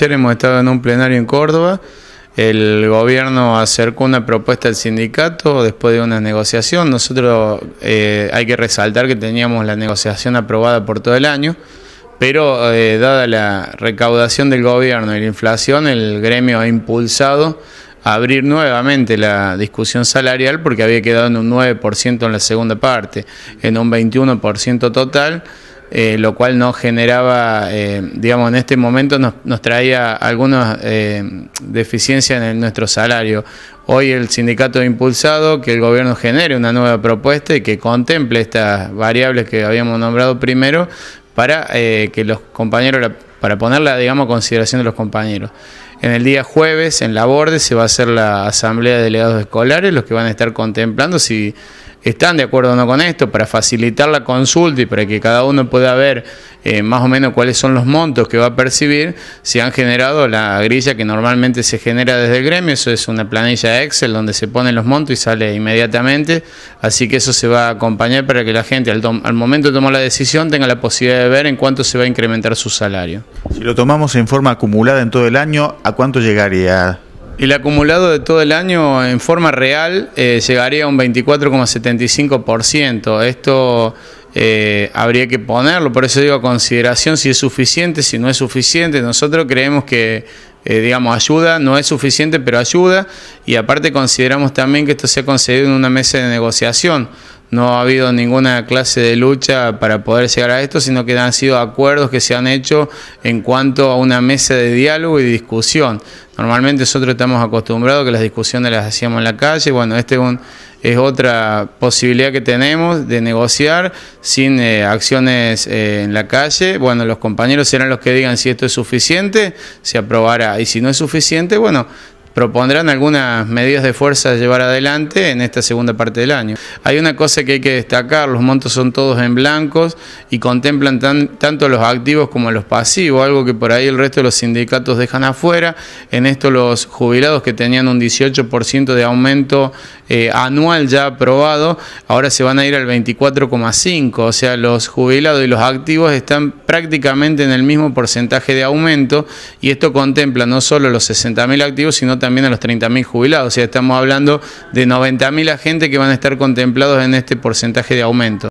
Hemos estado en un plenario en Córdoba. El gobierno acercó una propuesta al sindicato después de una negociación. Nosotros eh, hay que resaltar que teníamos la negociación aprobada por todo el año, pero eh, dada la recaudación del gobierno y la inflación, el gremio ha impulsado a abrir nuevamente la discusión salarial porque había quedado en un 9% en la segunda parte, en un 21% total. Eh, lo cual nos generaba, eh, digamos, en este momento nos, traía algunas eh, deficiencias en nuestro salario. Hoy el sindicato ha impulsado que el gobierno genere una nueva propuesta y que contemple estas variables que habíamos nombrado primero para que los compañeros, para ponerla, digamos, a consideración de los compañeros. En el día jueves, en la Borde, se va a hacer la asamblea de delegados escolares, los que van a estar contemplando si están de acuerdo o no con esto, para facilitar la consulta y para que cada uno pueda ver eh, más o menos cuáles son los montos que va a percibir, se han generado la grilla que normalmente se genera desde el gremio, eso es una planilla Excel donde se ponen los montos y sale inmediatamente, así que eso se va a acompañar para que la gente al, al momento de tomar la decisión tenga la posibilidad de ver en cuánto se va a incrementar su salario. Si lo tomamos en forma acumulada en todo el año, ¿a cuánto llegaría? El acumulado de todo el año en forma real eh, llegaría a un 24,75%. Esto eh, habría que ponerlo, por eso digo a consideración si es suficiente, si no es suficiente. Nosotros creemos que, eh, digamos, ayuda, no es suficiente, pero ayuda. Y aparte consideramos también que esto se ha concedido en una mesa de negociación no ha habido ninguna clase de lucha para poder llegar a esto, sino que han sido acuerdos que se han hecho en cuanto a una mesa de diálogo y discusión. Normalmente nosotros estamos acostumbrados que las discusiones las hacíamos en la calle, bueno, este es, un, es otra posibilidad que tenemos de negociar sin eh, acciones eh, en la calle. Bueno, los compañeros serán los que digan si esto es suficiente, se aprobará, y si no es suficiente, bueno, propondrán algunas medidas de fuerza a llevar adelante en esta segunda parte del año. Hay una cosa que hay que destacar, los montos son todos en blancos y contemplan tanto los activos como los pasivos, algo que por ahí el resto de los sindicatos dejan afuera. En esto los jubilados que tenían un 18% de aumento eh, anual ya aprobado, ahora se van a ir al 24,5%, o sea, los jubilados y los activos están prácticamente en el mismo porcentaje de aumento y esto contempla no solo los 60.000 activos, sino también también a los 30.000 jubilados, o sea, estamos hablando de 90.000 agentes que van a estar contemplados en este porcentaje de aumento.